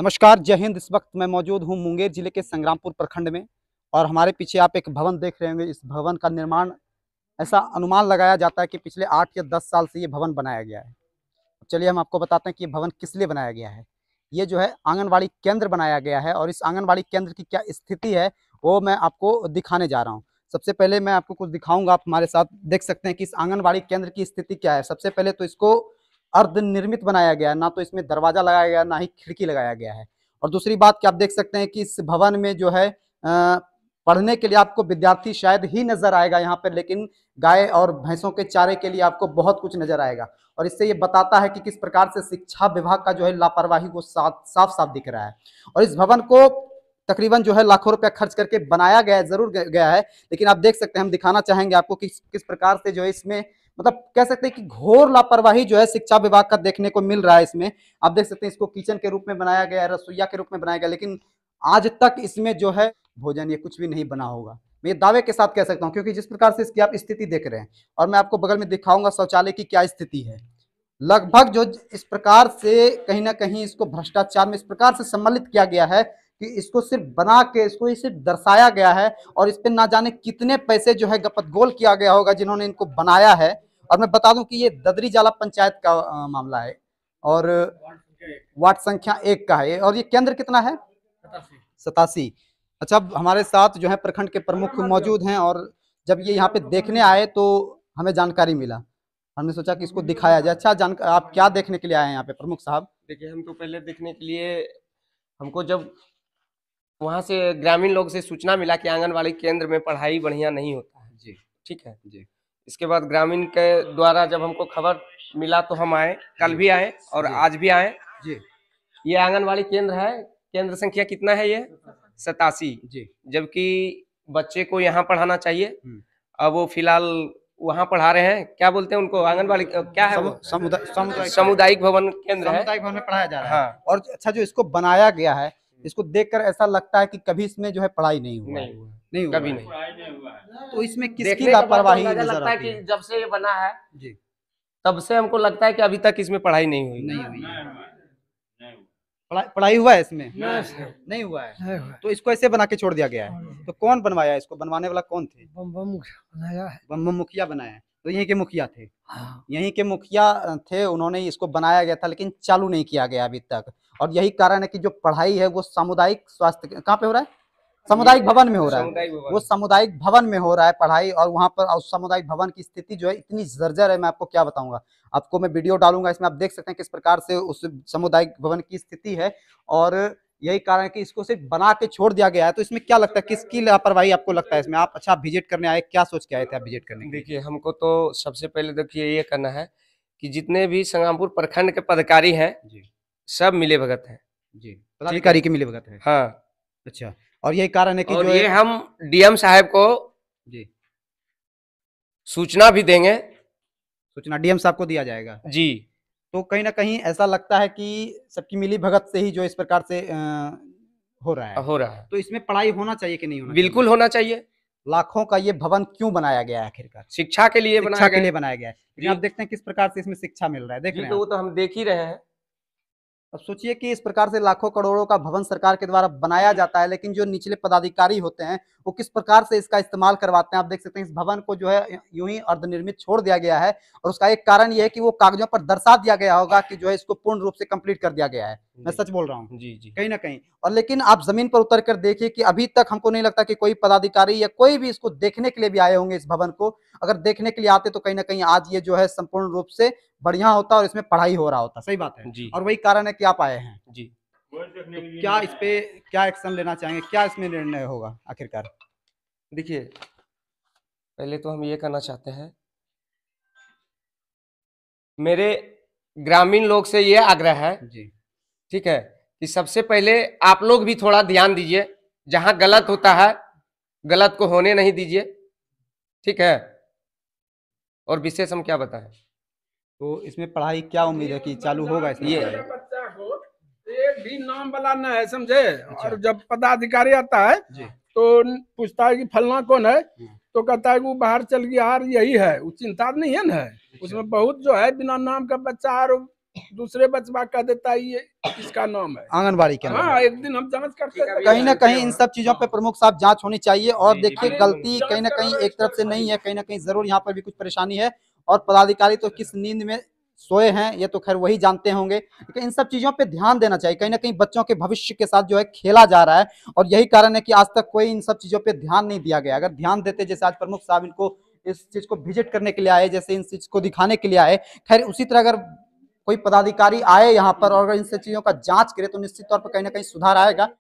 नमस्कार जय हिंद इस वक्त मैं मौजूद हूं मुंगेर जिले के संग्रामपुर प्रखंड में और हमारे पीछे आप एक भवन देख रहे होंगे इस भवन का निर्माण ऐसा अनुमान लगाया जाता है कि पिछले आठ या दस साल से ये भवन बनाया गया है चलिए हम आपको बताते हैं कि ये भवन किस लिए बनाया गया है ये जो है आंगनबाड़ी केंद्र बनाया गया है और इस आंगनबाड़ी केंद्र की क्या स्थिति है वो मैं आपको दिखाने जा रहा हूँ सबसे पहले मैं आपको कुछ दिखाऊंगा आप हमारे साथ देख सकते हैं कि इस आंगनबाड़ी केंद्र की स्थिति क्या है सबसे पहले तो इसको अर्ध निर्मित बनाया गया ना तो इसमें दरवाजा लगाया गया ना ही खिड़की लगाया गया है और दूसरी बात कि आप देख सकते हैं कि इस भवन में जो है पढ़ने के लिए आपको विद्यार्थी शायद ही नजर आएगा यहाँ पर लेकिन गाय और भैंसों के चारे के लिए आपको बहुत कुछ नजर आएगा और इससे ये बताता है कि किस प्रकार से शिक्षा विभाग का जो है लापरवाही वो साफ साफ दिख रहा है और इस भवन को तकरीबन जो है लाखों रुपया खर्च करके बनाया गया है जरूर गया है लेकिन आप देख सकते हैं हम दिखाना चाहेंगे आपको किस किस प्रकार से जो है इसमें मतलब कह सकते हैं कि घोर लापरवाही जो है शिक्षा विभाग का देखने को मिल रहा है इसमें आप देख सकते हैं इसको किचन के रूप में बनाया गया है रसोईया के रूप में बनाया गया लेकिन आज तक इसमें जो है भोजन ये कुछ भी नहीं बना होगा मैं ये दावे के साथ कह सकता हूँ क्योंकि जिस प्रकार से इसकी आप स्थिति देख रहे हैं और मैं आपको बगल में दिखाऊंगा शौचालय की क्या स्थिति है लगभग जो इस प्रकार से कहीं ना कहीं इसको भ्रष्टाचार में इस प्रकार से सम्मिलित किया गया है कि इसको सिर्फ बना के इसको ये सिर्फ दर्शाया गया है और इस पर ना जाने कितने पैसे जो है गपत गोल किया गया होगा जिन्होंने इनको बनाया है और मैं बता दूं कि ये ददरी जाला पंचायत का मामला है और वार्ड संख्या एक का है और ये केंद्र कितना है सतासी अच्छा हमारे साथ जो है प्रखंड के प्रमुख मौजूद हैं और जब ये यहाँ पे देखने आए तो हमें जानकारी मिला हमने सोचा कि इसको दिखाया जाए अच्छा जान आप क्या देखने के लिए आए हैं यहाँ पे प्रमुख साहब देखिए हमको तो पहले देखने के लिए हमको जब वहाँ से ग्रामीण लोग से सूचना मिला कि आंगनबाड़ी केंद्र में पढ़ाई बढ़िया नहीं होता है जी ठीक है जी इसके बाद ग्रामीण के द्वारा जब हमको खबर मिला तो हम आए कल भी आए और आज भी आए जी ये आंगनबाड़ी केंद्र है केंद्र संख्या कितना है ये सतासी जी जबकि बच्चे को यहाँ पढ़ाना चाहिए हम्म। अब वो फिलहाल वहाँ पढ़ा रहे हैं क्या बोलते हैं उनको आंगनबाड़ी क्या है सामुदायिक भवन केंद्र सामुदायिक भवन में पढ़ाया जा रहा है हाँ। और अच्छा जो इसको बनाया गया है इसको देखकर ऐसा लगता है कि कभी इसमें जो है पढ़ाई नहीं हुआ नहीं हुआ हुआ कभी नहीं तो इसमें किसकी लापरवाही लगता है कि जब से ये बना है जी तब से हमको लगता है कि अभी तक इसमें पढ़ाई नहीं हुई नहीं हुई पढ़ाई हुआ है इसमें नहीं हुआ है तो इसको ऐसे बना के छोड़ दिया गया है हाँ। तो कौन बनवाया इसको बनवाने वाला कौन थे बम बम बनाया है बम बम मुखिया बनाया है तो यहीं के मुखिया थे हाँ। यहीं के मुखिया थे उन्होंने इसको बनाया गया था लेकिन चालू नहीं किया गया अभी तक और यही कारण है कि जो पढ़ाई है वो सामुदायिक स्वास्थ्य कहाँ पे हो रहा है सामुदायिक भवन में हो रहा है वो सामुदायिक भवन में हो रहा है पढ़ाई और वहाँ पर उस सामुदायिक भवन की स्थिति जो है इतनी जर्जर है मैं आपको क्या बताऊंगा आपको मैं वीडियो डालूंगा इसमें आप देख सकते हैं किस प्रकार से उस सामुदायिक भवन की स्थिति है और यही कारण है कि इसको सिर्फ बना के छोड़ दिया गया है तो इसमें क्या लगता है किसकी लापरवाही आपको लगता है इसमें आप अच्छा विजिट करने आए क्या सोच के आए थे आप विजिट करने देखिए हमको तो सबसे पहले देखिए ये करना है कि जितने भी संग्रामपुर प्रखंड के पदकारी हैं सब मिले भगत हैं जी पदाधिकारी के मिले भगत हैं हाँ अच्छा और यही कारण है कि जो ये हम डीएम साहब को जी सूचना भी देंगे सूचना डीएम साहब को दिया जाएगा जी तो कहीं ना कहीं ऐसा लगता है कि सबकी मिली भगत से ही जो इस प्रकार से हो रहा है हो रहा है तो इसमें पढ़ाई होना चाहिए कि नहीं होना बिल्कुल चाहिए? होना चाहिए लाखों का ये भवन क्यों बनाया गया है आखिरकार शिक्षा के लिए शिक्षा बनाया के लिए बनाया गया है आप देखते हैं किस प्रकार से इसमें शिक्षा मिल रहा है देखिए तो वो तो हम देख ही रहे हैं अब सोचिए कि इस प्रकार से लाखों करोड़ों का भवन सरकार के द्वारा बनाया जाता है लेकिन जो निचले पदाधिकारी होते हैं वो किस प्रकार से इसका इस्तेमाल करवाते हैं आप देख सकते हैं इस भवन को जो है यूं ही अर्धनिर्मित छोड़ दिया गया है और उसका एक कारण यह है कि वो कागजों पर दर्शा दिया गया होगा कि जो है इसको पूर्ण रूप से कंप्लीट कर दिया गया है मैं सच बोल रहा हूँ जी जी कहीं ना कहीं और लेकिन आप जमीन पर उतर कर देखिए कि अभी तक हमको नहीं लगता कि कोई पदाधिकारी या कोई भी इसको देखने के लिए भी आए होंगे इस भवन को अगर देखने के लिए आते तो कहीं ना कहीं आज ये जो है संपूर्ण रूप से बढ़िया होता और इसमें पढ़ाई हो रहा होता सही बात है जी और वही कारण है कि आप आए हैं जी तो क्या इस पे क्या एक्शन लेना चाहेंगे क्या इसमें निर्णय होगा आखिरकार देखिए पहले तो हम ये कहना चाहते हैं मेरे ग्रामीण लोग से ये आग्रह है जी ठीक है कि सबसे पहले आप लोग भी थोड़ा ध्यान दीजिए जहां गलत होता है गलत को होने नहीं दीजिए ठीक है और विशेष हम क्या बताएं तो इसमें पढ़ाई क्या उम्मीद है कि चालू होगा इसमें ये भी नाम वाला ना है समझे और जब पदाधिकारी आता है तो पूछता है कि फलना कौन है तो कहता है कि वो बाहर चल गया यार यही है वो चिंता नहीं है ना उसमें बहुत जो है बिना नाम का बच्चा और दूसरे बचवा कह देता है ये इसका नाम है आंगनबाड़ी के हाँ एक दिन हम जांच करते हैं कहीं ना कहीं हाँ। इन सब चीजों पे प्रमुख साहब जांच होनी चाहिए और देखिए गलती कहीं ना कहीं एक तरफ से नहीं है कहीं ना कहीं जरूर यहाँ पर भी कुछ परेशानी है और पदाधिकारी तो किस नींद में सोए हैं ये तो खैर वही जानते होंगे लेकिन इन सब चीज़ों पे ध्यान देना चाहिए कहीं ना कहीं बच्चों के भविष्य के साथ जो है खेला जा रहा है और यही कारण है कि आज तक कोई इन सब चीज़ों पे ध्यान नहीं दिया गया अगर ध्यान देते जैसे आज प्रमुख साहब इनको इस चीज़ को विजिट करने के लिए आए जैसे इन चीज़ को दिखाने के लिए आए खैर उसी तरह अगर कोई पदाधिकारी आए यहाँ पर और इन सब चीज़ों का जांच करे तो निश्चित तौर पर कहीं ना कहीं सुधार आएगा